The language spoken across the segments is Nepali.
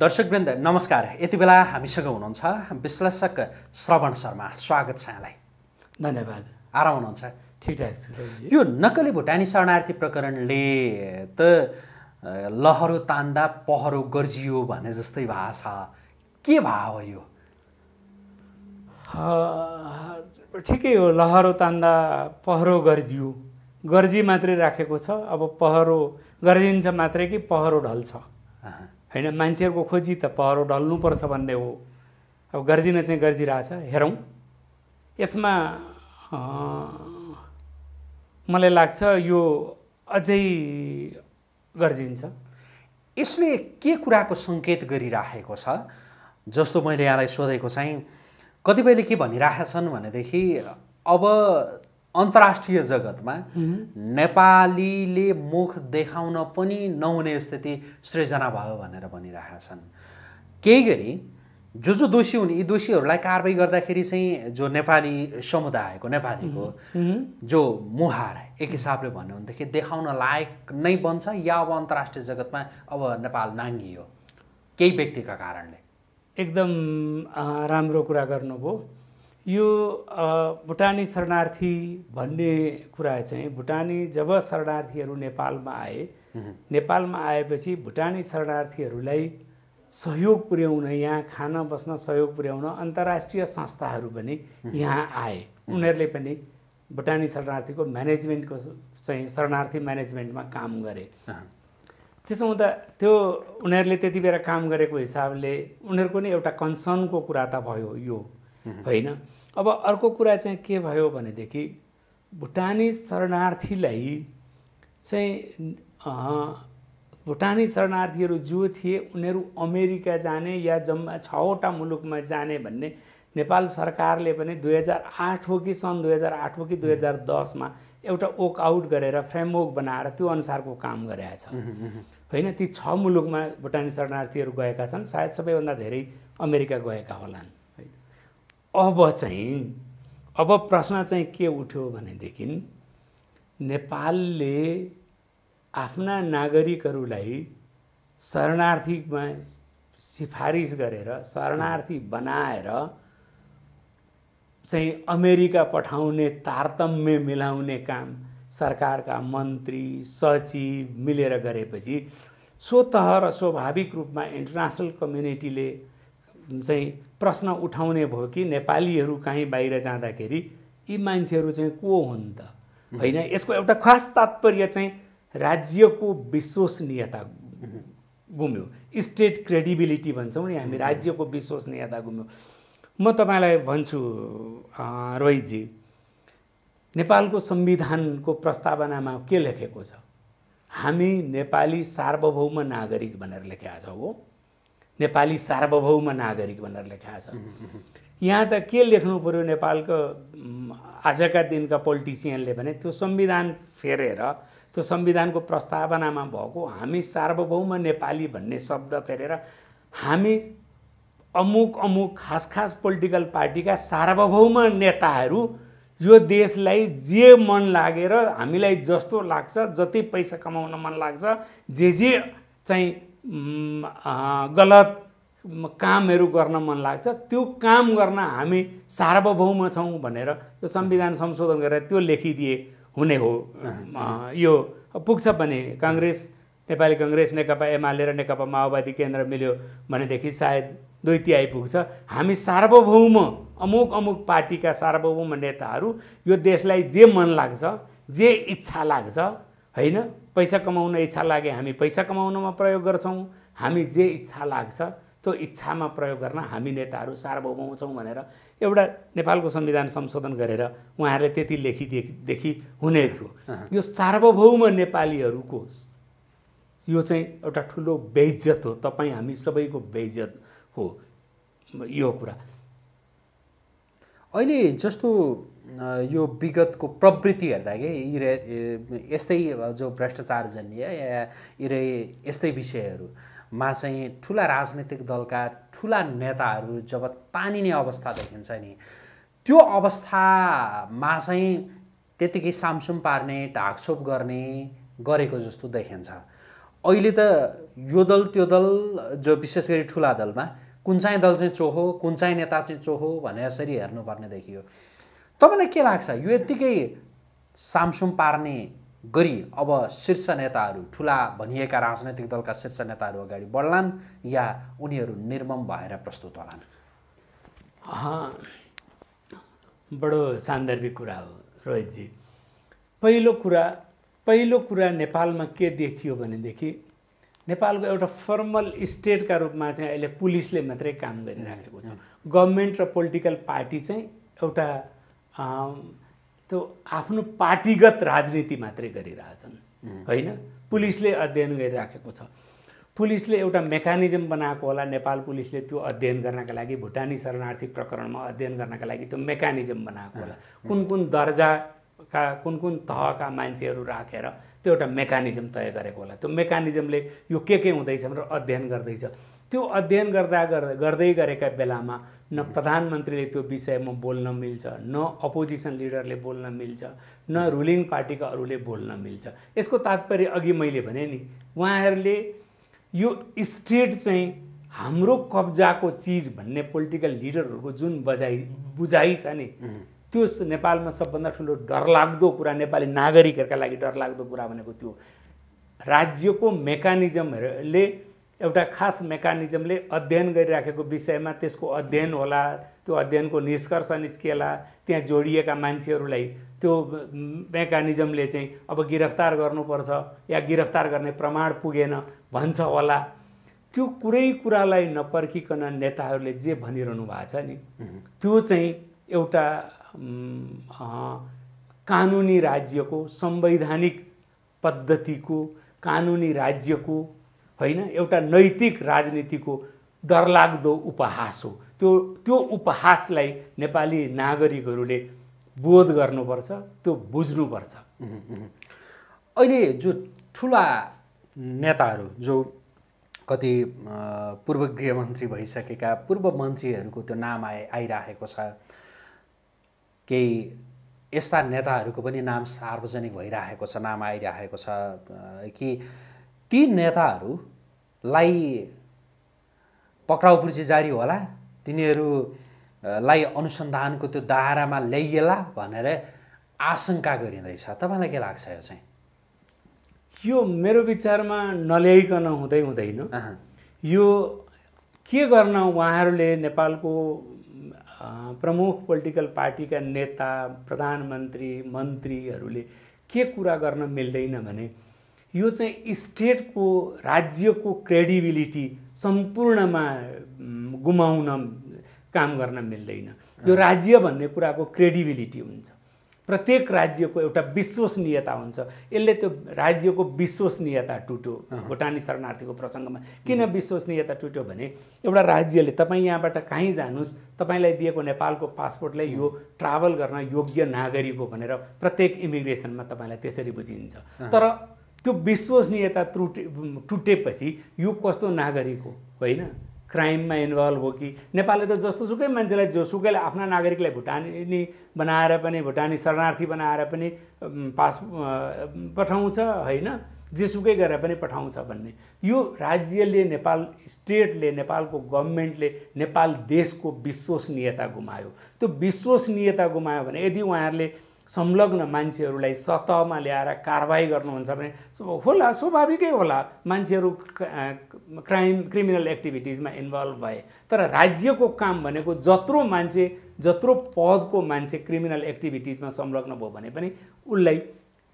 दर्शकवृन्द नमस्कार यति बेला हामीसँग हुनुहुन्छ विश्लेषक श्रवण शर्मा स्वागत छ यहाँलाई धन्यवाद आराम हुनुहुन्छ ठिकठाक छु यो नक्कली भुटानी शरणार्थी प्रकरणले त लहरो तान्दा पहरो गर्जियो भने जस्तै भएको छ के हो यो ठिकै हो लहरो तान्दा पहरो गर्जियो गर्जी मात्रै राखेको छ अब पहरो गर्जिन्छ मात्रै कि पहरो ढल्छ होइन मान्छेहरूको खोजी त पहरो ढल्नुपर्छ भन्ने हो अब गर्जिन चाहिँ गर्जिरहेछ हेरौँ यसमा मलाई लाग्छ यो अझै गर्जिन्छ यसले के कुराको सङ्केत गरिराखेको छ जस्तो मैले यहाँलाई सोधेको चाहिँ कतिपयले के भनिरहेका छन् भनेदेखि अब अन्तर्राष्ट्रिय जगतमा नेपालीले मुख देखाउन पनि नहुने स्थिति सृजना भयो भनेर भनिरहेका छन् केही गरी जो जो दोषी हुन् यी दोषीहरूलाई कारवाही गर्दाखेरि चाहिँ जो नेपाली समुदायको नेपालीको जो मुहार एक हिसाबले भन्यो भनेदेखि देखाउन लायक नै बन्छ या अब अन्तर्राष्ट्रिय जगतमा अब नेपाल नाङ्गियो केही व्यक्तिका कारणले एकदम राम्रो कुरा गर्नुभयो यो भुटानी शरणार्थी भन्ने कुरा चाहिँ भुटानी जब शरणार्थीहरू नेपालमा आए नेपालमा आएपछि भुटानी शरणार्थीहरूलाई सहयोग पुर्याउन यहाँ खान बस्न सहयोग पुर्याउन अन्तर्राष्ट्रिय संस्थाहरू पनि यहाँ आए उनीहरूले पनि भुटानी शरणार्थीको म्यानेजमेन्टको चाहिँ शरणार्थी म्यानेजमेन्टमा काम गरे त्यसो हुँदा त्यो उनीहरूले त्यति बेला काम गरेको हिसाबले उनीहरूको नै एउटा कन्सर्नको कुरा त भयो यो होइन अब अर्को कुरा चाहिँ के भयो भनेदेखि भुटानी शरणार्थीलाई चाहिँ भुटानी शरणार्थीहरू जो थिए उनीहरू अमेरिका जाने या जम्मा छवटा मुलुकमा जाने भन्ने नेपाल सरकारले पनि दुई हजार आठ हो कि सन् दुई हजार आठ हो कि दुई हजार दसमा एउटा आउट गरेर फ्रेमवर्क बनाएर त्यो अनुसारको काम गरेका छ होइन ती छ मुलुकमा भुटानी शरणार्थीहरू गएका छन् सायद सबैभन्दा धेरै अमेरिका गएका होलान् अब चाहिँ अब प्रश्न चाहिँ के उठ्यो भनेदेखि नेपालले आफ्ना नागरिकहरूलाई शरणार्थीमा सिफारिस गरेर शरणार्थी बनाएर चाहिँ अमेरिका पठाउने तारतम्य मिलाउने काम सरकारका मन्त्री सचिव मिलेर गरेपछि स्वतः र स्वाभाविक रूपमा इन्टरनेसनल कम्युनिटीले चाहिँ प्रश्न उठाउने भयो कि नेपालीहरू कहीँ बाहिर जाँदाखेरि यी मान्छेहरू चाहिँ को हुन् त होइन यसको एउटा खास तात्पर्य चाहिँ राज्यको विश्वसनीयता गुम्यो स्टेट क्रेडिबिलिटी भन्छौँ नि हामी राज्यको विश्वसनीयता गुम्यो म तपाईँलाई भन्छु रोहितजी नेपालको संविधानको प्रस्तावनामा के लेखेको छ हामी नेपाली सार्वभौम नागरिक भनेर लेखेका छौँ हो नेपाली सार्वभौम नागरिक भनेर लेखा छ यहाँ त के लेख्नु पऱ्यो नेपालको आजका दिनका पोलिटिसियनले भने त्यो संविधान फेरेर त्यो संविधानको प्रस्तावनामा भएको हामी सार्वभौम नेपाली भन्ने शब्द फेरेर हामी अमुक अमुक खास खास पोलिटिकल पार्टीका सार्वभौम नेताहरू यो देशलाई जे मन लागेर हामीलाई जस्तो लाग्छ जति पैसा कमाउन मन लाग्छ जे जे चाहिँ गलत कामहरू गर्न मन लाग्छ त्यो काम गर्न हामी सार्वभौम छौँ भनेर त्यो संविधान संशोधन गरेर त्यो लेखिदिए हुने हो यो पुग्छ भने काङ्ग्रेस नेपाली कङ्ग्रेस नेकपा एमाले र नेकपा माओवादी केन्द्र मिल्यो भनेदेखि सायद दुई तिहाई पुग्छ हामी सार्वभौम अमुक अमुक पार्टीका सार्वभौम नेताहरू यो देशलाई जे मन लाग्छ जे इच्छा लाग्छ होइन पैसा कमाउन इच्छा लागे हामी पैसा कमाउनमा प्रयोग गर्छौँ हामी जे इच्छा लाग्छ त्यो इच्छामा प्रयोग गर्न हामी नेताहरू सार्वभौम छौँ भनेर एउटा नेपालको संविधान संशोधन गरेर उहाँहरूले त्यति लेखिदिएदेखि हुने थियो यो सार्वभौम नेपालीहरूको यो चाहिँ एउटा ठुलो बेइज्जत हो तपाईँ हामी सबैको बेइज्जत हो यो कुरा अहिले जस्तो यो विगतको प्रवृत्ति हेर्दा कि इरे यस्तै जो भ्रष्टाचारजन्य या इरे यस्तै विषयहरूमा चाहिँ ठुला राजनैतिक दलका ठुला नेताहरू जब तानिने अवस्था देखिन्छ नि त्यो अवस्थामा चाहिँ त्यत्तिकै सामसुम पार्ने ढाकछोप गर्ने गरेको जस्तो देखिन्छ अहिले त यो दल त्यो दल जो विशेष गरी ठुला दलमा कुन चाहिँ दल चाहिँ चोहो कुन चाहिँ नेता चाहिँ चोहो भनेर यसरी हेर्नुपर्ने देखियो तपाईँलाई के लाग्छ यो यत्तिकै सामसुम पार्ने गरी अब शीर्ष नेताहरू ठुला भनिएका राजनैतिक दलका शीर्ष नेताहरू अगाडि बढ्लान् या उनीहरू निर्मम भएर प्रस्तुत होलान् बडो सान्दर्भिक कुरा हो रोहितजी पहिलो कुरा पहिलो कुरा नेपालमा के देखियो भनेदेखि नेपालको एउटा फर्मल स्टेटका रूपमा चाहिँ अहिले पुलिसले मात्रै काम गरिराखेको छ mm-hmm. गभर्मेन्ट र पोलिटिकल पार्टी चाहिँ एउटा त्यो आफ्नो पार्टीगत राजनीति मात्रै गरिरहेछन् होइन पुलिसले अध्ययन गरिराखेको छ पुलिसले एउटा मेकानिजम बनाएको होला नेपाल पुलिसले त्यो अध्ययन गर्नका लागि भुटानी शरणार्थी प्रकरणमा अध्ययन गर्नका लागि त्यो मेकानिजम बनाएको होला कुन कुन दर्जाका कुन कुन तहका मान्छेहरू राखेर त्यो एउटा मेकानिजम तय गरेको होला त्यो मेकानिजमले यो के के हुँदैछ भनेर अध्ययन गर्दैछ त्यो अध्ययन गर्दा गर्दै गरेका बेलामा न प्रधानमन्त्रीले त्यो विषयमा बोल्न मिल्छ न अपोजिसन लिडरले बोल्न मिल्छ न रुलिङ पार्टीका अरूले बोल्न मिल्छ यसको तात्पर्य अघि मैले भने नि उहाँहरूले यो स्टेट चाहिँ हाम्रो कब्जाको चिज भन्ने पोलिटिकल लिडरहरूको जुन बजाइ बुझाइ छ नि त्यो नेपालमा सबभन्दा ठुलो डरलाग्दो कुरा नेपाली नागरिकहरूका लागि डरलाग्दो कुरा भनेको त्यो राज्यको मेकानिजमहरूले एउटा खास मेकानिजमले अध्ययन गरिराखेको विषयमा त्यसको अध्ययन होला त्यो अध्ययनको निष्कर्ष निस्किएला त्यहाँ जोडिएका मान्छेहरूलाई त्यो मेकानिजमले चाहिँ अब गिरफ्तार गर्नुपर्छ या गिरफ्तार गर्ने प्रमाण पुगेन भन्छ होला त्यो कुरै कुरालाई नपर्खिकन नेताहरूले जे भनिरहनु भएको छ नि त्यो चाहिँ एउटा कानुनी राज्यको संवैधानिक पद्धतिको कानुनी राज्यको होइन एउटा नैतिक राजनीतिको डरलाग्दो उपहास हो त्यो त्यो उपहासलाई नेपाली नागरिकहरूले बोध गर्नुपर्छ त्यो बुझ्नुपर्छ अहिले जो ठुला नेताहरू जो कति पूर्व गृहमन्त्री भइसकेका पूर्व मन्त्रीहरूको त्यो नाम आइ आइरहेको छ केही यस्ता नेताहरूको पनि नाम सार्वजनिक भइरहेको छ नाम आइरहेको छ कि ती नेताहरू लाई पक्राउ पुर्ची जारी होला तिनीहरूलाई अनुसन्धानको त्यो दायरामा ल्याइएला भनेर आशङ्का गरिँदैछ तपाईँलाई के लाग्छ यो चाहिँ यो मेरो विचारमा नल्याइकन हुँदै हुँदैन यो के गर्न उहाँहरूले नेपालको प्रमुख पोलिटिकल पार्टीका नेता प्रधानमन्त्री मन्त्रीहरूले के कुरा गर्न मिल्दैन भने यो चाहिँ स्टेटको राज्यको क्रेडिबिलिटी सम्पूर्णमा गुमाउन काम गर्न मिल्दैन यो राज्य भन्ने कुराको क्रेडिबिलिटी हुन्छ प्रत्येक राज्यको एउटा विश्वसनीयता हुन्छ यसले त्यो राज्यको विश्वसनीयता टुट्यो भुटानी शरणार्थीको प्रसङ्गमा किन विश्वसनीयता टुट्यो भने एउटा राज्यले तपाईँ यहाँबाट कहीँ जानुहोस् तपाईँलाई दिएको नेपालको पासपोर्टले यो ट्राभल गर्न योग्य नागरिक हो भनेर प्रत्येक इमिग्रेसनमा तपाईँलाई त्यसरी बुझिन्छ तर त्यो विश्वसनीयता त्रुटे टुटेपछि यो कस्तो नागरिक हो होइन क्राइममा इन्भल्भ हो कि नेपालले त जस्तो सुकै मान्छेलाई जोसुकैले आफ्ना नागरिकलाई भुटानी बनाएर पनि भुटानी शरणार्थी बनाएर पनि पास पठाउँछ होइन जेसुकै गरेर पनि पठाउँछ भन्ने यो राज्यले नेपाल स्टेटले नेपालको गभर्मेन्टले नेपाल देशको विश्वसनीयता गुमायो त्यो विश्वसनीयता गुमायो भने यदि उहाँहरूले संलग्न मान्छेहरूलाई सतहमा ल्याएर कारवाही गर्नुहुन्छ भने होला स्वाभाविकै होला मान्छेहरू क्राइम क्रिमिनल एक्टिभिटिजमा इन्भल्भ भए तर राज्यको काम भनेको जत्रो मान्छे जत्रो पदको मान्छे क्रिमिनल एक्टिभिटिजमा संलग्न भयो भने पनि उसलाई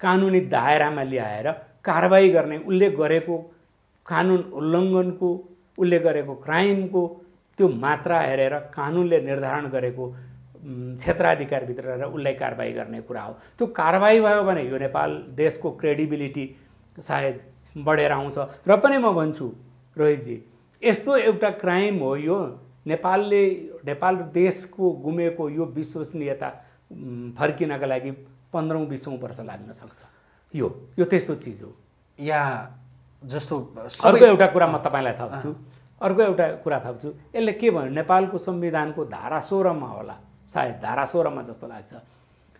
कानुनी दायरामा ल्याएर कारवाही गर्ने उसले गरेको कानुन उल्लङ्घनको उसले गरेको क्राइमको त्यो मात्रा हेरेर कानुनले निर्धारण गरेको क्षेत्राधिकारभित्र रहेर उसलाई कारवाही गर्ने कुरा हो त्यो कारवाही भयो भने यो नेपाल देशको क्रेडिबिलिटी सायद बढेर आउँछ र पनि म भन्छु रोहितजी यस्तो एउटा क्राइम हो यो नेपालले नेपाल देशको गुमेको यो विश्वसनीयता फर्किनका लागि पन्ध्रौँ बिसौँ वर्ष लाग्न सक्छ यो यो त्यस्तो चिज हो या जस्तो अर्को एउटा कुरा म तपाईँलाई थप्छु अर्को एउटा कुरा थप्छु यसले के भन्यो नेपालको संविधानको धारा सोह्रमा होला सायद धारा जस्तो लाग्छ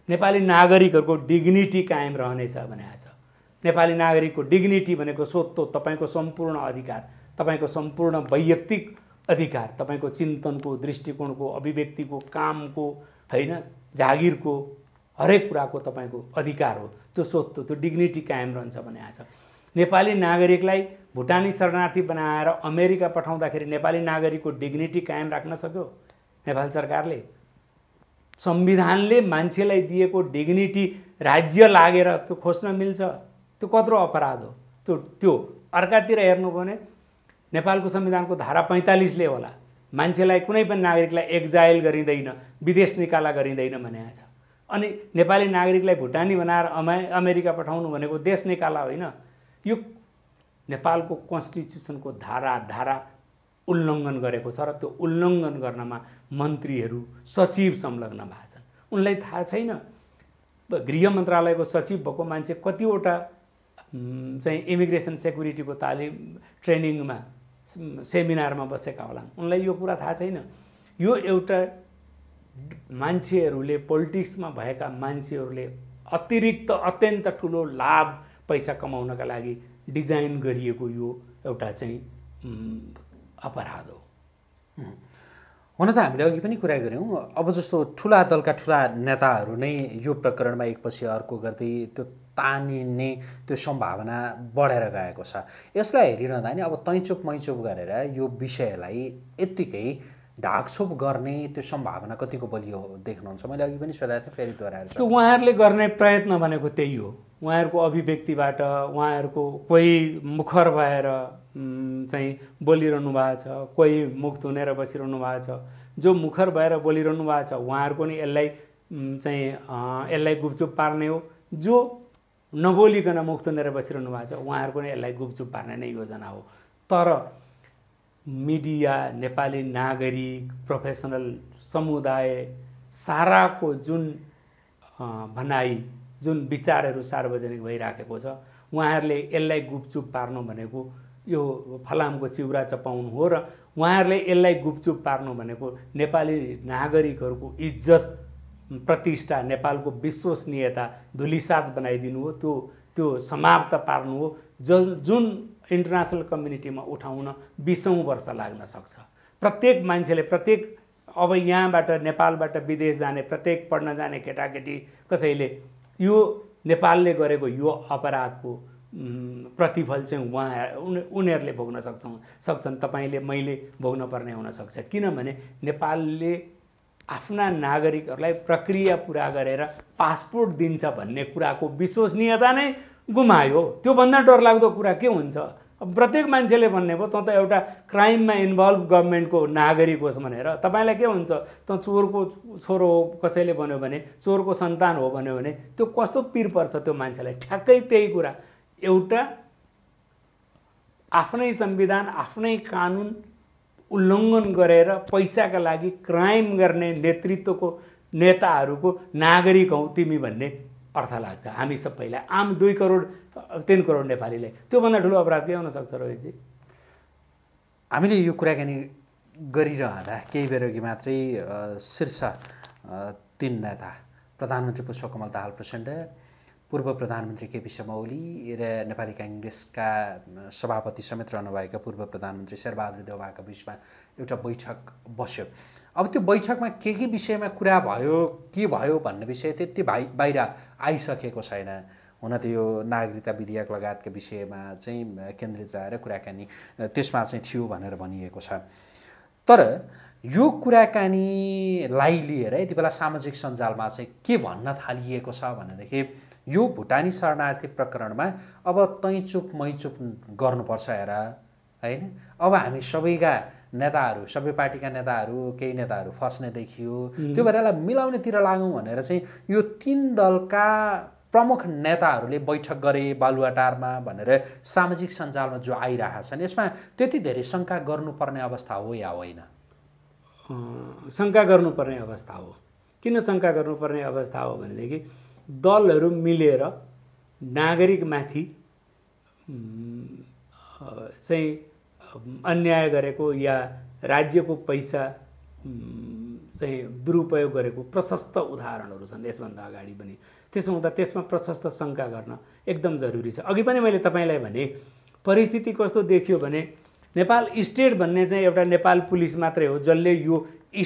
नेपाली नागरिकहरूको डिग्निटी कायम रहनेछ भने आज नेपाली नागरिकको डिग्निटी भनेको सोत्तो तपाईँको सम्पूर्ण अधिकार तपाईँको सम्पूर्ण वैयक्तिक अधिकार तपाईँको चिन्तनको दृष्टिकोणको अभिव्यक्तिको कामको होइन जागिरको हरेक कुराको तपाईँको अधिकार हो त्यो सोत्तो त्यो डिग्निटी कायम रहन्छ भने आज नेपाली नागरिकलाई भुटानी शरणार्थी बनाएर अमेरिका पठाउँदाखेरि नेपाली नागरिकको डिग्निटी कायम राख्न सक्यो नेपाल सरकारले संविधानले मान्छेलाई दिएको डिग्निटी राज्य लागेर त्यो खोज्न मिल्छ त्यो कत्रो अपराध हो त्यो त्यो अर्कातिर हेर्नु भने नेपालको संविधानको धारा पैँतालिसले होला मान्छेलाई कुनै पनि नागरिकलाई एक्जाइल गरिँदैन विदेश निकाला गरिँदैन भने छ अनि नेपाली नागरिकलाई भुटानी बनाएर अमे अमेरिका पठाउनु भनेको देश निकाला होइन यो नेपालको कन्स्टिट्युसनको धारा धारा उल्लङ्घन गरेको छ र त्यो उल्लङ्घन गर्नमा मन्त्रीहरू सचिव संलग्न भएको छन् उनलाई थाहा छैन गृह मन्त्रालयको सचिव भएको मान्छे कतिवटा चाहिँ इमिग्रेसन सेक्युरिटीको तालिम ट्रेनिङमा सेमिनारमा बसेका होला उनलाई यो कुरा थाहा छैन यो एउटा मान्छेहरूले पोलिटिक्समा भएका मान्छेहरूले अतिरिक्त अत्यन्त ठुलो लाभ पैसा कमाउनका लागि डिजाइन गरिएको यो एउटा चाहिँ अपराध हो हुन त हामीले अघि पनि कुरा गऱ्यौँ अब जस्तो ठुला दलका ठुला नेताहरू नै यो प्रकरणमा एकपछि अर्को गर्दै त्यो तानिने त्यो सम्भावना बढेर गएको छ यसलाई हेरिरहँदा नि अब तैँचोप मैचोप गरेर यो विषयलाई यत्तिकै ढाकछोप गर्ने त्यो सम्भावना कतिको बलियो देख्नुहुन्छ मैले अघि पनि सोधाएको थिएँ फेरि दोहोऱ्याएर त्यो उहाँहरूले गर्ने प्रयत्न भनेको त्यही हो उहाँहरूको अभिव्यक्तिबाट उहाँहरूको कोही मुखर भएर चाहिँ बोलिरहनु भएको छ कोही मुख धुनेर बसिरहनु भएको छ जो मुखर भएर बोलिरहनु भएको छ उहाँहरूको नि यसलाई चाहिँ यसलाई गुपचुप पार्ने हो जो नबोलिकन मुख धुनेर बसिरहनु भएको छ उहाँहरूको नि यसलाई गुपचुप पार्ने नै योजना हो तर मिडिया नेपाली नागरिक प्रोफेसनल समुदाय साराको जुन भनाइ जुन विचारहरू सार्वजनिक भइराखेको छ उहाँहरूले यसलाई गुपचुप पार्नु भनेको यो फलामको चिउरा चपाउनु हो र उहाँहरूले यसलाई गुपचुप पार्नु भनेको नेपाली नागरिकहरूको इज्जत प्रतिष्ठा नेपालको विश्वसनीयता धुलिसात बनाइदिनु हो त्यो त्यो समाप्त पार्नु हो ज जुन इन्टरनेसनल कम्युनिटीमा उठाउन बिसौँ वर्ष लाग्न सक्छ प्रत्येक मान्छेले प्रत्येक अब यहाँबाट नेपालबाट विदेश जाने प्रत्येक पढ्न जाने केटाकेटी कसैले यो नेपालले गरेको यो अपराधको प्रतिफल चाहिँ उहाँ उनीहरूले भोग्न सक्छौँ सक्छन् तपाईँले मैले भोग्न पर्ने हुनसक्छ किनभने नेपालले आफ्ना नागरिकहरूलाई प्रक्रिया पुरा गरेर पासपोर्ट दिन्छ भन्ने कुराको विश्वसनीयता नै गुमायो त्योभन्दा डरलाग्दो कुरा के हुन्छ अब प्रत्येक मान्छेले भन्ने भयो तँ त एउटा क्राइममा इन्भल्भ गभर्मेन्टको नागरिक होस् भनेर तपाईँलाई के हुन्छ तँ चोरको छोरो हो कसैले भन्यो भने चोरको सन्तान हो भन्यो भने त्यो कस्तो पिर पर्छ त्यो मान्छेलाई ठ्याक्कै त्यही कुरा एउटा आफ्नै संविधान आफ्नै कानुन उल्लङ्घन गरेर पैसाका लागि क्राइम गर्ने नेतृत्वको नेताहरूको नागरिक हौ तिमी भन्ने अर्थ लाग्छ हामी सबैलाई आम दुई करोड तिन करोड नेपालीलाई त्योभन्दा ठुलो अपराध के हुनसक्छ रोहितजी हामीले यो कुराकानी गरिरहँदा केही बेर अघि मात्रै शीर्ष तिन नेता प्रधानमन्त्री पुष्पकमल दाहाल प्रचण्ड पूर्व प्रधानमन्त्री केपी शर्मा ओली र नेपाली काङ्ग्रेसका सभापति समेत रहनुभएका पूर्व प्रधानमन्त्री शेरबहादुर देवबाका बिचमा एउटा बैठक बस्यो अब त्यो बैठकमा के के विषयमा कुरा भयो के भयो भन्ने विषय त्यति भाइ बाहिर आइसकेको छैन हुन त यो नागरिकता विधेयक लगायतका विषयमा चाहिँ केन्द्रित रहेर कुराकानी त्यसमा चाहिँ थियो भनेर भनिएको छ तर यो कुराकानीलाई लिएर यति बेला सामाजिक सञ्जालमा चाहिँ के भन्न थालिएको छ भनेदेखि यो भुटानी शरणार्थी प्रकरणमा अब तैँचुप मैचुप गर्नुपर्छ हेर होइन अब हामी सबैका नेताहरू सबै पार्टीका नेताहरू केही नेताहरू फस्ने देखियो त्यो भएर यसलाई मिलाउनेतिर लागौँ भनेर चाहिँ यो तिन दलका प्रमुख नेताहरूले बैठक गरे बालुवाटारमा भनेर सामाजिक सञ्जालमा जो आइरहेका छन् यसमा त्यति धेरै शङ्का गर्नुपर्ने अवस्था हो या होइन शङ्का गर्नुपर्ने अवस्था हो किन शङ्का गर्नुपर्ने अवस्था हो भनेदेखि दलहरू मिलेर नागरिकमाथि चाहिँ अन्याय गरेको या राज्यको पैसा चाहिँ दुरुपयोग गरेको प्रशस्त उदाहरणहरू छन् यसभन्दा अगाडि पनि त्यसो हुँदा त्यसमा प्रशस्त शङ्का गर्न एकदम जरुरी छ अघि पनि मैले तपाईँलाई भने परिस्थिति कस्तो देखियो भने नेपाल स्टेट भन्ने चाहिँ एउटा नेपाल पुलिस मात्रै हो जसले यो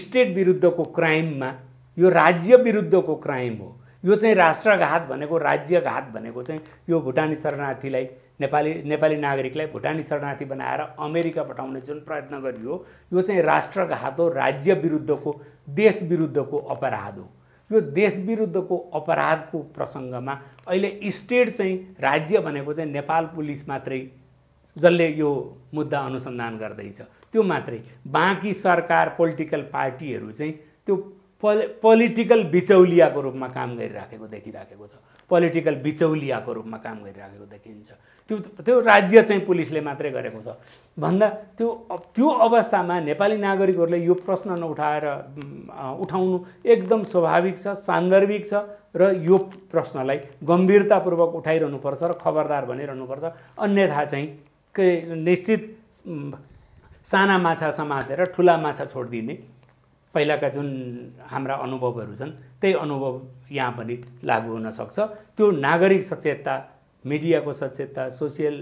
स्टेट विरुद्धको क्राइममा यो राज्य विरुद्धको क्राइम हो यो चाहिँ राष्ट्रघात भनेको राज्यघात भनेको चाहिँ यो भुटानी शरणार्थीलाई नेपाली नेपाली नागरिकलाई भुटानी शरणार्थी बनाएर अमेरिका पठाउने जुन प्रयत्न गरियो यो चाहिँ राष्ट्रघात हो राज्य विरुद्धको देश विरुद्धको अपराध हो यो देश विरुद्धको अपराधको प्रसङ्गमा अहिले स्टेट चाहिँ राज्य भनेको चाहिँ नेपाल पुलिस मात्रै जसले यो मुद्दा अनुसन्धान गर्दैछ त्यो मात्रै बाँकी सरकार पोलिटिकल पार्टीहरू चाहिँ त्यो पोलिटिकल बिचौलियाको रूपमा काम गरिराखेको देखिराखेको छ पोलिटिकल बिचौलियाको रूपमा काम गरिराखेको देखिन्छ त्यो त्यो राज्य चाहिँ पुलिसले मात्रै गरेको छ भन्दा त्यो त्यो अवस्थामा नेपाली नागरिकहरूले यो प्रश्न नउठाएर उठाउनु एकदम स्वाभाविक छ सान्दर्भिक छ र यो प्रश्नलाई गम्भीरतापूर्वक उठाइरहनुपर्छ र खबरदार भनिरहनुपर्छ अन्यथा चाहिँ के निश्चित साना माछा समातेर ठुला माछा छोडिदिने पहिलाका जुन हाम्रा अनुभवहरू छन् त्यही अनुभव यहाँ पनि लागु सक्छ त्यो नागरिक सचेतता मिडियाको सचेतता सोसियल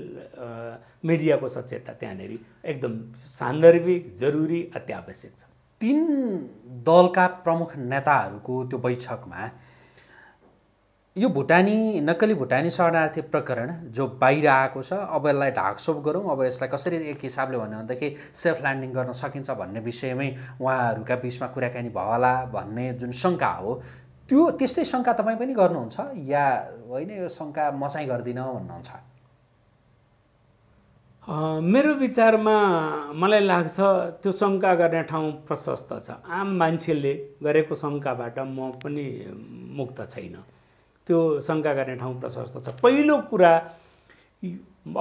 मिडियाको सचेतता त्यहाँनिर एकदम सान्दर्भिक जरुरी अत्यावश्यक छ तिन दलका प्रमुख नेताहरूको त्यो बैठकमा यो भुटानी नक्कली भुटानी शरणार्थी प्रकरण जो बाहिर आएको छ अब यसलाई ढाकसोप गरौँ अब यसलाई कसरी एक हिसाबले भन्यो भनेदेखि सेल्फ ल्यान्डिङ गर्न सकिन्छ भन्ने विषयमै उहाँहरूका बिचमा कुराकानी भयो होला भन्ने जुन शङ्का हो त्यो त्यस्तै शङ्का तपाईँ पनि गर्नुहुन्छ या होइन यो शङ्का म चाहिँ गर्दिनँ भन्नुहुन्छ मेरो विचारमा मलाई लाग्छ त्यो शङ्का गर्ने ठाउँ प्रशस्त छ आम मान्छेले गरेको शङ्काबाट म पनि मुक्त छैन त्यो शङ्का गर्ने ठाउँ प्रशस्त छ पहिलो कुरा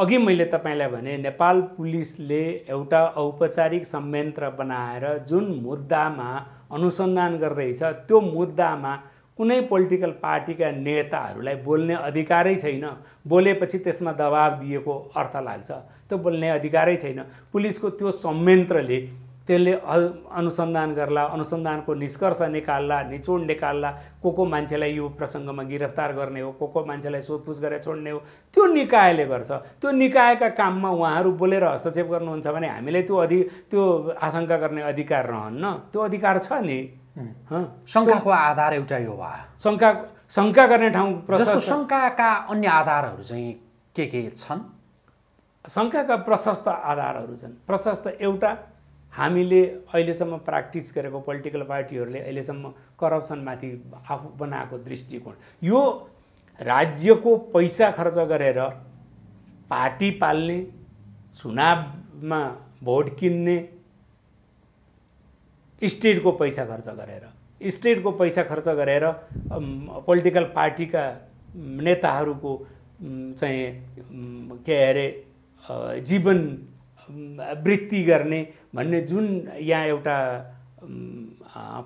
अघि मैले तपाईँलाई भने नेपाल पुलिसले एउटा औपचारिक संयन्त्र बनाएर जुन मुद्दामा अनुसन्धान गर्दैछ त्यो मुद्दामा कुनै पोलिटिकल पार्टीका नेताहरूलाई बोल्ने अधिकारै छैन बोलेपछि त्यसमा दबाब दिएको अर्थ लाग्छ त्यो बोल्ने अधिकारै छैन पुलिसको त्यो संयन्त्रले त्यसले अनुसन्धान गर्ला अनुसन्धानको निष्कर्ष निकाल्ला निचोड निकाल्ला को को मान्छेलाई यो प्रसङ्गमा गिरफ्तार गर्ने हो को को मान्छेलाई सोधपुछ गरेर छोड्ने हो त्यो निकायले गर्छ त्यो निकायका काममा उहाँहरू बोलेर हस्तक्षेप गर्नुहुन्छ भने हामीले त्यो अधि त्यो आशंका गर्ने अधिकार रहन्न त्यो अधिकार छ नि शङ्काको आधार एउटा यो वा शङ्का शङ्का गर्ने ठाउँ जस्तो शङ्काका अन्य आधारहरू चाहिँ के के छन् शङ्काका प्रशस्त आधारहरू छन् प्रशस्त एउटा हामीले अहिलेसम्म प्र्याक्टिस गरेको पोलिटिकल पार्टीहरूले अहिलेसम्म करप्सनमाथि आफू बनाएको दृष्टिकोण यो राज्यको पैसा खर्च गरेर पार्टी पाल्ने चुनावमा भोट किन्ने स्टेटको पैसा खर्च गरेर स्टेटको पैसा खर्च गरेर पोलिटिकल पार्टीका नेताहरूको चाहिँ के अरे जीवन वृत्ति गर्ने भन्ने जुन यहाँ एउटा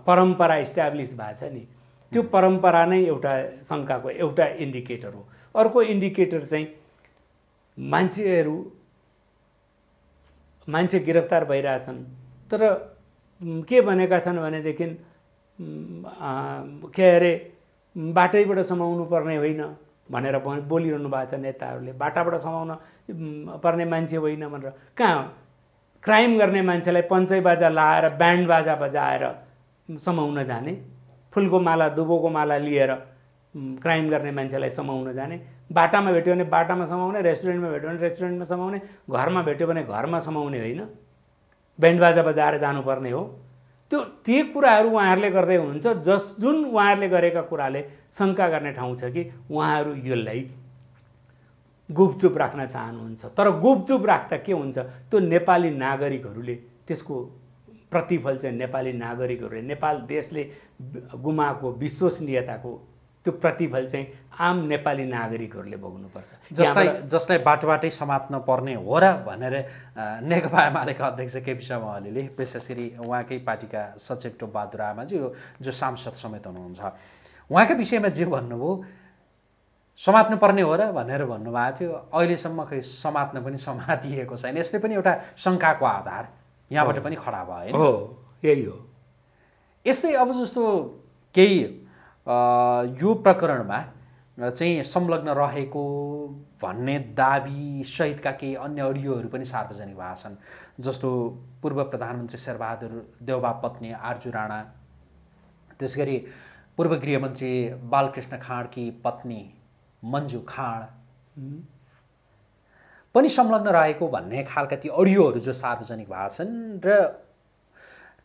परम्परा इस्टाब्लिस भएको छ नि त्यो परम्परा नै एउटा शङ्काको एउटा इन्डिकेटर हो अर्को इन्डिकेटर चाहिँ मान्छेहरू मान्छे गिरफ्तार भइरहेछन् तर के भनेका छन् भनेदेखि के अरे बाटैबाट समाउनु पर्ने होइन भनेर बोलिरहनु भएको छ नेताहरूले बाटाबाट समाउन पर्ने मान्छे होइन भनेर कहाँ क्राइम गर्ने मान्छेलाई पञ्चै बाजा लाएर ब्यान्ड बाजा बजाएर समाउन जाने फुलको माला दुबोको माला लिएर क्राइम गर्ने मान्छेलाई समाउन जाने बाटामा भेट्यो भने बाटामा समाउने रेस्टुरेन्टमा भेट्यो भने रेस्टुरेन्टमा समाउने घरमा भेट्यो भने घरमा समाउने होइन ब्यान्ड बाजा बजाएर जानुपर्ने हो त्यो ती कुराहरू उहाँहरूले गर्दै हुनुहुन्छ जस जुन उहाँहरूले गरेका कुराले शङ्का गर्ने ठाउँ छ कि उहाँहरू यसलाई गुपचुप राख्न चाहनुहुन्छ तर गुपचुप राख्दा के हुन्छ त्यो नेपाली नागरिकहरूले त्यसको प्रतिफल चाहिँ नेपाली नागरिकहरूले नेपाल देशले गुमाएको विश्वसनीयताको त्यो प्रतिफल चाहिँ आम नेपाली नागरिकहरूले भोग्नुपर्छ जसलाई जसलाई बाटोबाटै समात्न पर्ने हो र भनेर नेकपा एमालेका अध्यक्ष केपी शर्मा ओलीले विशेष गरी उहाँकै पार्टीका सचिव टोपबहादुर आमाजी जो सांसद समेत हुनुहुन्छ उहाँकै विषयमा जे भन्नुभयो समात्नुपर्ने हो र भनेर भन्नुभएको थियो अहिलेसम्म खै समात्न पनि समातिएको छैन यसले पनि एउटा शङ्काको आधार यहाँबाट पनि खडा भयो हो यही हो यस्तै अब जस्तो केही यो प्रकरणमा चाहिँ संलग्न रहेको भन्ने दाबी सहितका केही अन्य अडियोहरू पनि सार्वजनिक भएका छन् जस्तो पूर्व प्रधानमन्त्री शेरबहादुर देवबा पत्नी आर्जु राणा गरी पूर्व गृहमन्त्री बालकृष्ण खाँडकी पत्नी मन्जु खाँड पनि संलग्न रहेको भन्ने खालका ती अडियोहरू जो सार्वजनिक भएछन् र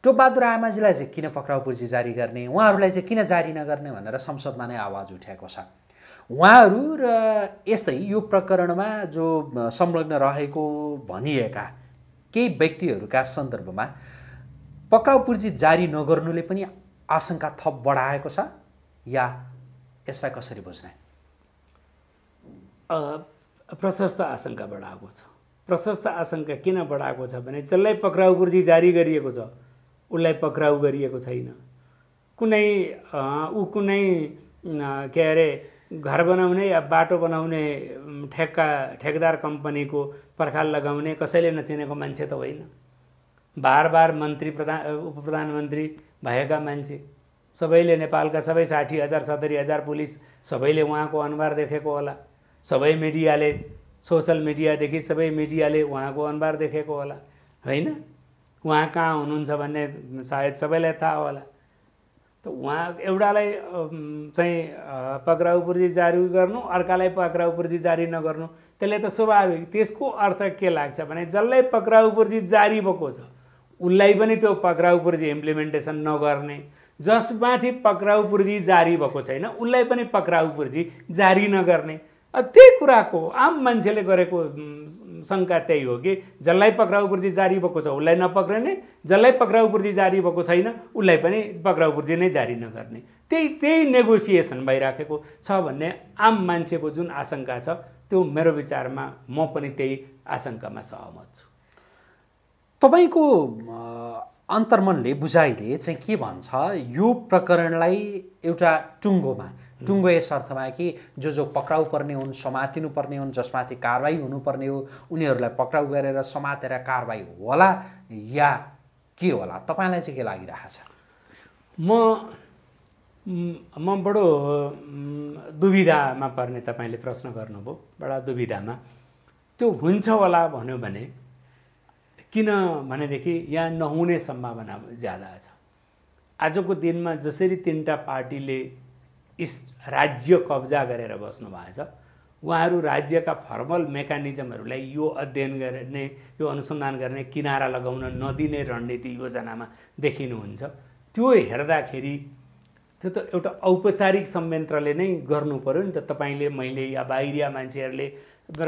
टोपबहादुर आमाजीलाई चाहिँ किन पक्राउ पुर्जी जारी गर्ने उहाँहरूलाई चाहिँ किन जारी नगर्ने भनेर संसदमा नै आवाज उठाएको छ उहाँहरू र यस्तै यो प्रकरणमा जो संलग्न रहेको भनिएका केही व्यक्तिहरूका सन्दर्भमा पक्राउ पुर्जी जारी नगर्नुले पनि आशंका थप बढाएको छ या यसलाई कसरी बुझ्ने प्रशस्त आशंका बढाएको छ प्रशस्त आशंका किन बढाएको छ भने जसलाई पक्राउ गुर्जी जारी गरिएको छ उसलाई पक्राउ गरिएको छैन कुनै ऊ कुनै के अरे घर बनाउने या बाटो बनाउने ठेक्का ठेकदार कम्पनीको पर्खाल लगाउने कसैले नचिनेको मान्छे त होइन बार बार मन्त्री प्रधान उप प्रधानमन्त्री भएका मान्छे सबैले नेपालका सबै साठी हजार सत्तरी हजार पुलिस सबैले उहाँको अनुहार देखेको होला सबै मिडियाले सोसल मिडियादेखि सबै मिडियाले उहाँको अनुहार देखेको होला होइन उहाँ कहाँ हुनुहुन्छ भन्ने सायद सबैलाई थाहा होला त उहाँ एउटालाई चाहिँ पक्राउ पुर्जी जारी गर्नु अर्कालाई पक्राउ पुर्जी जारी नगर्नु त्यसले त स्वाभाविक त्यसको अर्थ के लाग्छ भने जसलाई पक्राउ पुर्जी जारी भएको छ उसलाई पनि त्यो पक्राउ पुर्जी इम्प्लिमेन्टेसन नगर्ने जसमाथि पक्राउ पुर्जी जारी भएको छैन उसलाई पनि पक्राउ जारी नगर्ने त्यही कुराको आम मान्छेले गरेको शङ्का त्यही हो कि जसलाई पक्राउ पुर्जी जारी भएको छ उसलाई नपक्रने जसलाई पक्राउ पुर्जी जारी भएको छैन उसलाई पनि पक्राउ पुर्जी नै जारी नगर्ने त्यही त्यही नेगोसिएसन भइराखेको छ भन्ने आम मान्छेको जुन आशङ्का छ त्यो मेरो विचारमा म पनि त्यही आशङ्कामा सहमत छु तपाईँको अन्तर्मनले बुझाइले चाहिँ के भन्छ यो प्रकरणलाई एउटा टुङ्गोमा यस अर्थमा कि जो जो पक्राउ पर्ने हुन् समातिनु पर्ने हुन् जसमाथि कारवाही हुनुपर्ने हो उनीहरूलाई पक्राउ गरेर समातेर कारवाही होला या के होला तपाईँलाई चाहिँ के छ म म बडो दुविधामा पर्ने तपाईँले प्रश्न गर्नुभयो बडा दुविधामा त्यो हुन्छ होला भन्यो भने किन भनेदेखि यहाँ नहुने सम्भावना ज्यादा छ आजको दिनमा जसरी तिनवटा पार्टीले राज्य कब्जा गरेर बस्नु भएको छ उहाँहरू राज्यका फर्मल मेकानिजमहरूलाई यो अध्ययन गर्ने यो अनुसन्धान गर्ने किनारा लगाउन नदिने रणनीति योजनामा देखिनुहुन्छ त्यो हेर्दाखेरि त्यो त एउटा औपचारिक संयन्त्रले नै गर्नु पऱ्यो नि त तपाईँले मैले या बाहिरिया मान्छेहरूले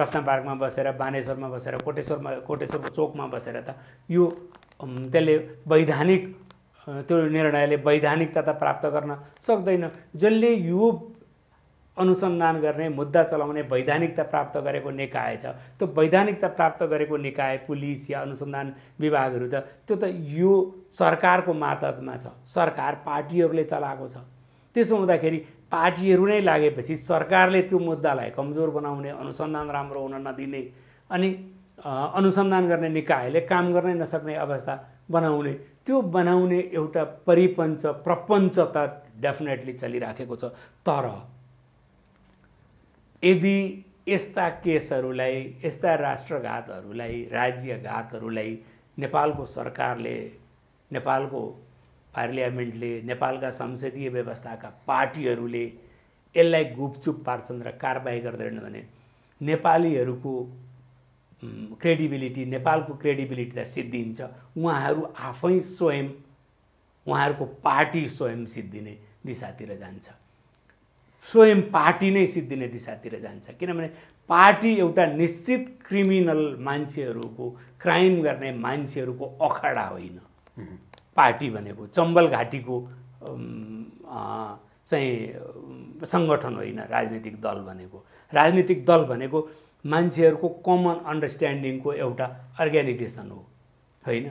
रत्न पार्कमा बसेर बानेश्वरमा बसेर कोटेश्वरमा कोटेश्वरको चोकमा बसेर त यो त्यसले वैधानिक त्यो निर्णयले वैधानिकता प्राप्त गर्न सक्दैन जसले यो अनुसन्धान गर्ने मुद्दा चलाउने वैधानिकता प्राप्त गरेको निकाय छ त्यो वैधानिकता प्राप्त गरेको निकाय पुलिस या अनुसन्धान विभागहरू त त्यो त यो सरकारको मातहतमा छ सरकार पार्टीहरूले चलाएको छ त्यसो हुँदाखेरि पार्टीहरू नै लागेपछि सरकारले त्यो मुद्दालाई कमजोर बनाउने अनुसन्धान राम्रो हुन नदिने अनि अनुसन्धान गर्ने निकायले काम गर्नै नसक्ने अवस्था बनाउने त्यो बनाउने एउटा परिपञ्च प्रपञ्च त डेफिनेटली चलिराखेको छ तर यदि यस्ता केसहरूलाई यस्ता राष्ट्रघातहरूलाई राज्यघातहरूलाई नेपालको सरकारले नेपालको पार्लियामेन्टले नेपालका संसदीय व्यवस्थाका पार्टीहरूले यसलाई गुपचुप पार्छन् र कारबाही गर्दैन भने नेपालीहरूको क्रेडिबिलिटी नेपालको क्रेडिबिलिटीलाई सिद्धिन्छ उहाँहरू आफै स्वयं उहाँहरूको पार्टी स्वयं सिद्धिने दिशातिर जान्छ स्वयं पार्टी नै सिद्धिने दिशातिर जान्छ किनभने पार्टी एउटा निश्चित क्रिमिनल मान्छेहरूको क्राइम गर्ने मान्छेहरूको अखडा होइन पार्टी भनेको चम्बल घाटीको चाहिँ सङ्गठन होइन राजनीतिक दल भनेको राजनीतिक दल भनेको मान्छेहरूको कमन अन्डरस्ट्यान्डिङको एउटा अर्गनाइजेसन हो होइन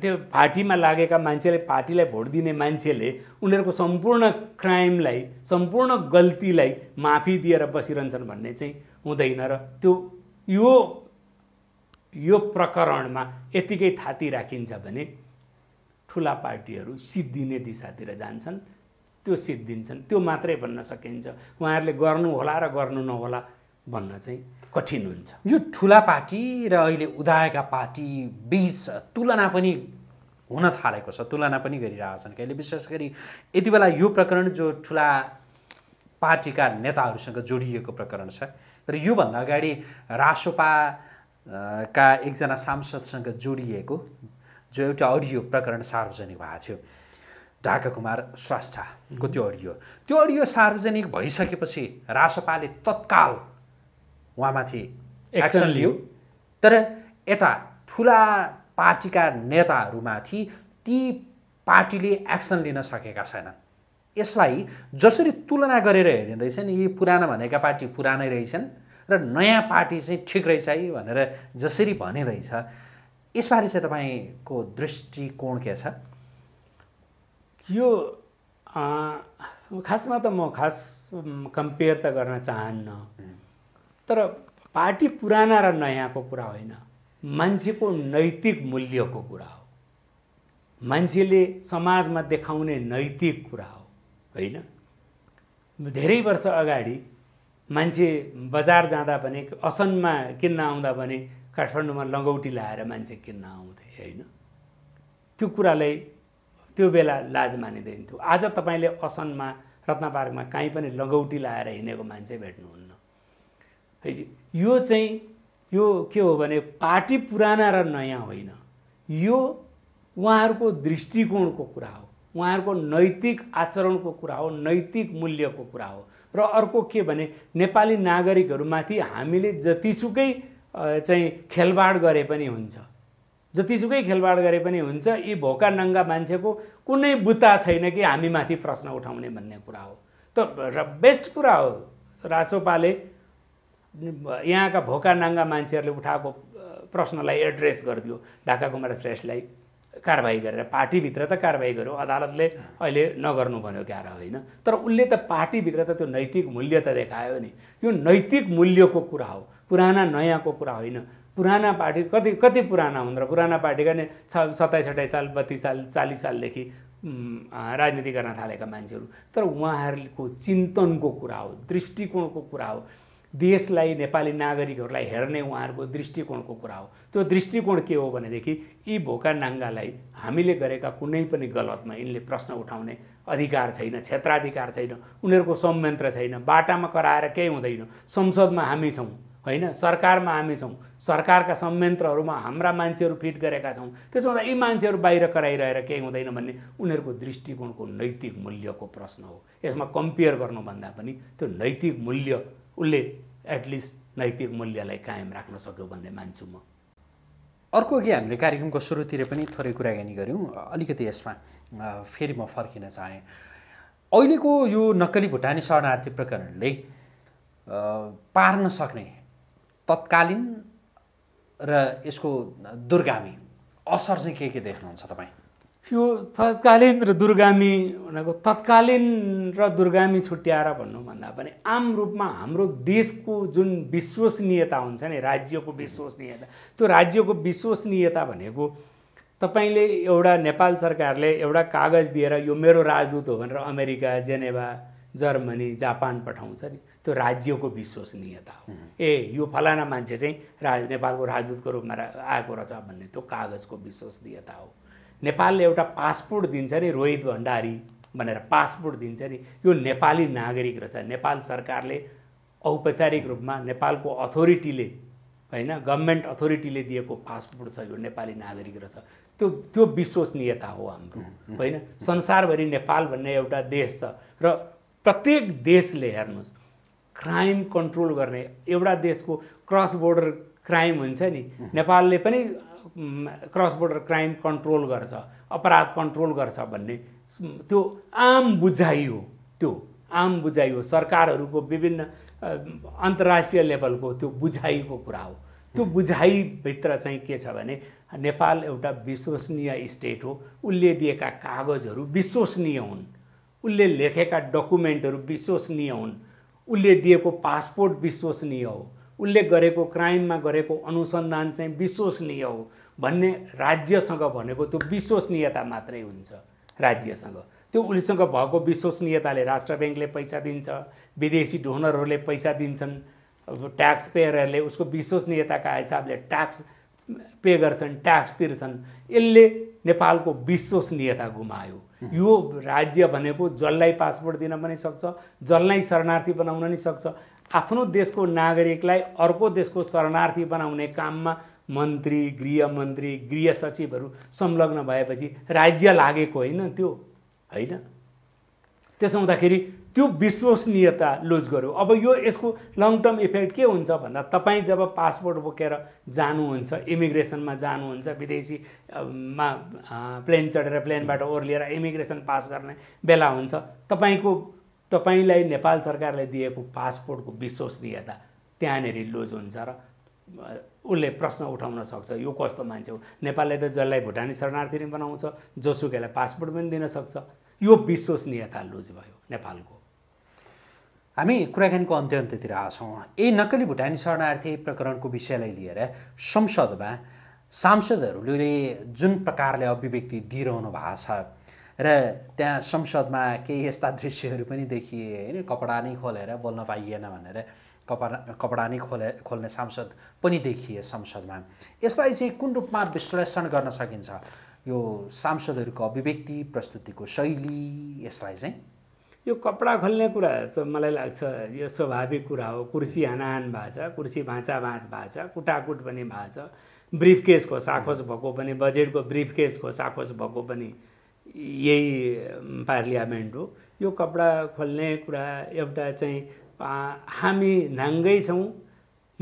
त्यो पार्टीमा लागेका मान्छेले पार्टीलाई भोट दिने मान्छेले उनीहरूको सम्पूर्ण क्राइमलाई सम्पूर्ण गल्तीलाई माफी दिएर बसिरहन्छन् भन्ने चाहिँ हुँदैन र त्यो यो यो प्रकरणमा यत्तिकै थाती राखिन्छ भने ठुला पार्टीहरू सिद्धिने दिशातिर जान्छन् त्यो सिद्धिन्छन् त्यो मात्रै भन्न सकिन्छ उहाँहरूले गर्नु होला र गर्नु नहोला भन्न चाहिँ कठिन हुन्छ यो ठुला पार्टी र अहिले उदाएका पार्टी बिच तुलना पनि हुन थालेको छ तुलना पनि गरिरहेछन् कहिले विशेष गरी यति बेला यो प्रकरण जो ठुला पार्टीका नेताहरूसँग जोडिएको प्रकरण छ र योभन्दा अगाडि रासोपा का एकजना सांसदसँग जोडिएको जो एउटा अडियो प्रकरण सार्वजनिक भएको थियो ढाका कुमार श्रेष्ठको त्यो अडियो त्यो अडियो सार्वजनिक भइसकेपछि रासोपाले तत्काल उहाँमाथि एक्सन लियो तर यता ठुला पार्टीका नेताहरूमाथि ती पार्टीले एक्सन लिन सकेका छैनन् यसलाई जसरी तुलना गरेर हेरिँदैछ नि यी पुराना भनेका पार्टी पुरानै रहेछन् र नयाँ पार्टी चाहिँ ठिक रहेछ है भनेर जसरी भनिँदैछ यसबारे चाहिँ तपाईँको दृष्टिकोण के छ यो खासमा त म खास कम्पेयर त गर्न चाहन्न तर पार्टी पुराना र नयाँको कुरा होइन मान्छेको नैतिक मूल्यको कुरा हो मान्छेले समाजमा देखाउने नैतिक कुरा हो होइन धेरै वर्ष अगाडि मान्छे बजार जाँदा पनि असनमा किन्न आउँदा पनि काठमाडौँमा लङ्गौटी लाएर मान्छे किन्न आउँथे होइन त्यो कुरालाई त्यो बेला लाज मानिँदैन थियो आज तपाईँले असनमा रत्नपार्कमा पार्कमा काहीँ पनि लङ्गौटी लाएर हिँडेको मान्छे भेट्नुहुन्न है यो चाहिँ यो के हो भने पार्टी पुराना र नयाँ होइन यो उहाँहरूको दृष्टिकोणको कुरा हो उहाँहरूको नैतिक आचरणको कुरा हो नैतिक मूल्यको कुरा हो र अर्को के भने नेपाली नागरिकहरूमाथि हामीले जतिसुकै चाहिँ खेलबाड गरे पनि हुन्छ जतिसुकै खेलबाड गरे पनि हुन्छ यी भोका नङ्गा मान्छेको कुनै बुत्ता छैन कि हामीमाथि प्रश्न उठाउने भन्ने कुरा हो त बेस्ट कुरा हो रासोपाले यहाँका भोका नाङ्गा मान्छेहरूले उठाएको प्रश्नलाई एड्रेस गरिदियो ढाका कुमार श्रेष्ठलाई कारवाही गरेर पार्टीभित्र त कारवाही गर्यो अदालतले अहिले नगर्नु भन्यो क्यार होइन तर उसले त पार्टीभित्र त त्यो नैतिक मूल्य त देखायो नि यो नैतिक मूल्यको कुरा हो पुराना नयाँको कुरा होइन पुराना पार्टी कति कति पुराना हुन् र पुराना पार्टीका नै छ सत्ताइस अठाइस साल बत्तिस साल चालिस सालदेखि राजनीति गर्न थालेका मान्छेहरू तर उहाँहरूको चिन्तनको कुरा हो दृष्टिकोणको कुरा हो देशलाई नेपाली नागरिकहरूलाई हेर्ने उहाँहरूको दृष्टिकोणको कुरा हो त्यो दृष्टिकोण के हो भनेदेखि यी भोका नाङ्गालाई हामीले गरेका कुनै पनि गलतमा यिनले प्रश्न उठाउने अधिकार छैन क्षेत्राधिकार छैन उनीहरूको संयन्त्र छैन बाटामा कराएर केही हुँदैन संसदमा हामी छौँ होइन सरकारमा हामी छौँ सरकारका संयन्त्रहरूमा हाम्रा मान्छेहरू फिट गरेका छौँ त्यसो हुँदा यी मान्छेहरू बाहिर कराइरहेर केही हुँदैन भन्ने उनीहरूको दृष्टिकोणको नैतिक मूल्यको प्रश्न हो यसमा कम्पेयर गर्नुभन्दा पनि त्यो नैतिक मूल्य उसले एटलिस्ट नैतिक मूल्यलाई कायम राख्न सक्यो भन्ने मान्छु म अर्को अघि हामीले कार्यक्रमको सुरुतिर पनि थोरै कुराकानी गऱ्यौँ अलिकति यसमा फेरि म फर्किन चाहेँ अहिलेको यो नक्कली भुटानी शरणार्थी प्रकरणले पार्न सक्ने तत्कालीन र यसको दुर्गामी असर चाहिँ के के देख्नुहुन्छ तपाईँ यो तत्कालीन र दुर्गामी भनेको तत्कालीन र दुर्गामी छुट्याएर भन्नुभन्दा पनि आम रूपमा हाम्रो देशको जुन विश्वसनीयता हुन्छ नि राज्यको विश्वसनीयता त्यो राज्यको विश्वसनीयता भनेको तपाईँले एउटा नेपाल सरकारले एउटा कागज दिएर यो मेरो राजदूत हो भनेर अमेरिका जेनेभा जर्मनी जापान पठाउँछ नि त्यो राज्यको विश्वसनीयता हो ए यो फलाना मान्छे चाहिँ राज नेपालको राजदूतको रूपमा आएको रहेछ भन्ने त्यो कागजको विश्वसनीयता हो नेपालले एउटा पासपोर्ट दिन्छ नि रोहित भण्डारी भनेर पासपोर्ट दिन्छ नि यो नेपाली नागरिक रहेछ नेपाल सरकारले औपचारिक रूपमा नेपालको अथोरिटीले होइन गभर्मेन्ट अथोरिटीले दिएको पासपोर्ट छ यो नेपाली नागरिक रहेछ त्यो त्यो विश्वसनीयता हो हाम्रो होइन संसारभरि नेपाल भन्ने एउटा देश छ र प्रत्येक देशले हेर्नुहोस् क्राइम कन्ट्रोल गर्ने एउटा देशको क्रस बोर्डर क्राइम हुन्छ नि नेपालले पनि क्रस बोर्डर क्राइम कन्ट्रोल गर्छ अपराध कन्ट्रोल गर्छ भन्ने त्यो आम बुझाइ हो त्यो आम बुझाइ हो सरकारहरूको विभिन्न अन्तर्राष्ट्रिय लेभलको त्यो बुझाइको कुरा हो त्यो बुझाइभित्र चाहिँ के छ भने नेपाल एउटा विश्वसनीय स्टेट हो उसले दिएका कागजहरू विश्वसनीय हुन् उसले लेखेका डकुमेन्टहरू विश्वसनीय हुन् उसले दिएको पासपोर्ट विश्वसनीय हो उसले गरेको क्राइममा गरेको अनुसन्धान चाहिँ विश्वसनीय हो भन्ने राज्यसँग भनेको त्यो विश्वसनीयता मात्रै हुन्छ राज्यसँग त्यो उनीसँग भएको विश्वसनीयताले राष्ट्र ब्याङ्कले पैसा दिन्छ विदेशी डोनरहरूले पैसा दिन्छन् ट्याक्स पेयरहरूले उसको विश्वसनीयताका हिसाबले ट्याक्स पे गर्छन् ट्याक्स तिर्छन् यसले नेपालको विश्वसनीयता गुमायो यो राज्य भनेको जसलाई पासपोर्ट दिन पनि सक्छ जसलाई शरणार्थी बनाउन नि सक्छ आफ्नो देशको नागरिकलाई अर्को देशको शरणार्थी बनाउने काममा मन्त्री गृहमन्त्री गृह सचिवहरू संलग्न भएपछि राज्य लागेको होइन त्यो होइन त्यसो हुँदाखेरि त्यो विश्वसनीयता लुज गर्यो अब यो यसको लङ टर्म इफेक्ट के हुन्छ भन्दा तपाईँ जब पासपोर्ट बोकेर जानुहुन्छ इमिग्रेसनमा जानुहुन्छ विदेशीमा प्लेन चढेर प्लेनबाट ओर्लिएर इमिग्रेसन पास गर्ने बेला हुन्छ तपाईँको तपाईँलाई नेपाल सरकारले दिएको पासपोर्टको विश्वसनीयता त्यहाँनिर लुज हुन्छ र उसले प्रश्न उठाउन सक्छ यो कस्तो मान्छे हो नेपालले त जसलाई भुटानी शरणार्थी नै बनाउँछ जोसुकैलाई पासपोर्ट पनि दिन सक्छ यो विश्वसनीयता लुज भयो नेपालको हामी कुराकानीको अन्त्य अन्त्यतिर आछौँ यही नक्कली भुटानी शरणार्थी प्रकरणको विषयलाई लिएर संसदमा सांसदहरूले जुन प्रकारले अभिव्यक्ति दिइरहनु भएको छ र त्यहाँ संसदमा केही यस्ता दृश्यहरू पनि देखिए होइन कपडा नै खोलेर बोल्न पाइएन भनेर कपडा कपडा नै खोले खोल्ने सांसद पनि देखिए संसदमा यसलाई चाहिँ कुन रूपमा विश्लेषण गर्न सकिन्छ यो सांसदहरूको अभिव्यक्ति प्रस्तुतिको शैली यसलाई चाहिँ यो कपडा खोल्ने कुरा त मलाई लाग्छ यो स्वाभाविक कुरा हो कुर्सी हानाहान भएको छ कुर्सी भाँचा भाँच भएको छ कुटाकुट पनि भएको छ ब्रिफ केसको साखोस भएको पनि बजेटको ब्रिफ केसको साखोस भएको पनि यही पार्लियामेन्ट हो यो कपडा खोल्ने कुरा एउटा चाहिँ हामी नाङ्गै छौँ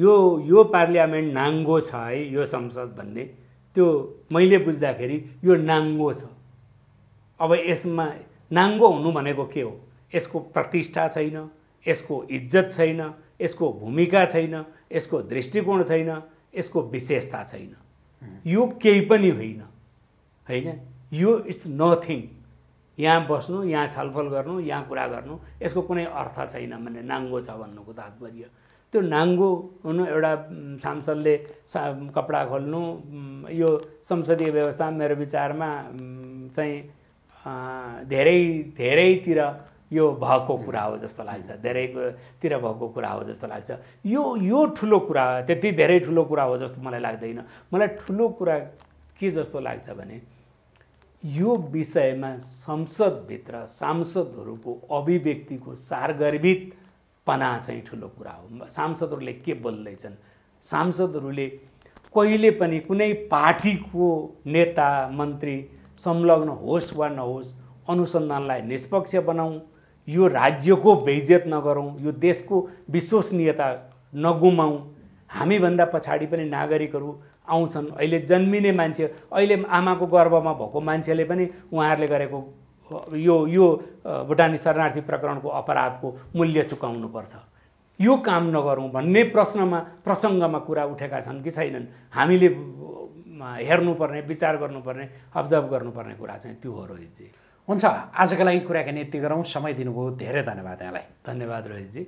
यो यो पार्लियामेन्ट नाङ्गो छ है यो संसद भन्ने त्यो मैले बुझ्दाखेरि यो नाङ्गो छ अब यसमा नाङ्गो हुनु भनेको के हो यसको प्रतिष्ठा छैन यसको इज्जत छैन यसको भूमिका छैन यसको दृष्टिकोण छैन यसको विशेषता छैन यो केही पनि होइन होइन यो इट्स नथिङ यहाँ बस्नु यहाँ छलफल गर्नु यहाँ कुरा गर्नु यसको कुनै अर्थ छैन भने नाङ्गो छ भन्नुको तात्पर्य त्यो नाङ्गो हुनु एउटा सांसदले सा कपडा खोल्नु यो संसदीय व्यवस्था मेरो विचारमा चाहिँ धेरै धेरैतिर यो भएको कुरा हो जस्तो लाग्छ धेरैतिर भएको कुरा हो जस्तो लाग्छ यो यो ठुलो कुरा त्यति धेरै ठुलो कुरा हो जस्तो मलाई लाग्दैन मलाई ठुलो कुरा के जस्तो लाग्छ भने यो विषयमा संसदभित्र सांसदहरूको अभिव्यक्तिको सारगर्भित पना चाहिँ ठुलो कुरा हो सांसदहरूले के बोल्दैछन् सांसदहरूले कहिले पनि कुनै पार्टीको नेता मन्त्री संलग्न होस् वा नहोस् अनुसन्धानलाई निष्पक्ष बनाऊ यो राज्यको बेइज्जत नगरौँ यो देशको विश्वसनीयता नगुमाउँ हामीभन्दा पछाडि पनि नागरिकहरू आउँछन् अहिले जन्मिने मान्छे अहिले आमाको गर्वमा भएको मान्छेले पनि उहाँहरूले गरेको यो यो भुटानी शरणार्थी प्रकरणको अपराधको मूल्य चुकाउनुपर्छ यो काम नगरौँ भन्ने प्रश्नमा प्रसङ्गमा कुरा उठेका छन् कि छैनन् हामीले हेर्नुपर्ने विचार गर्नुपर्ने अब्जर्भ गर्नुपर्ने कुरा चाहिँ त्यो हो रोहितजी हुन्छ आजको लागि कुराकानी यति गरौँ समय दिनुभयो धेरै धन्यवाद यहाँलाई धन्यवाद रोहितजी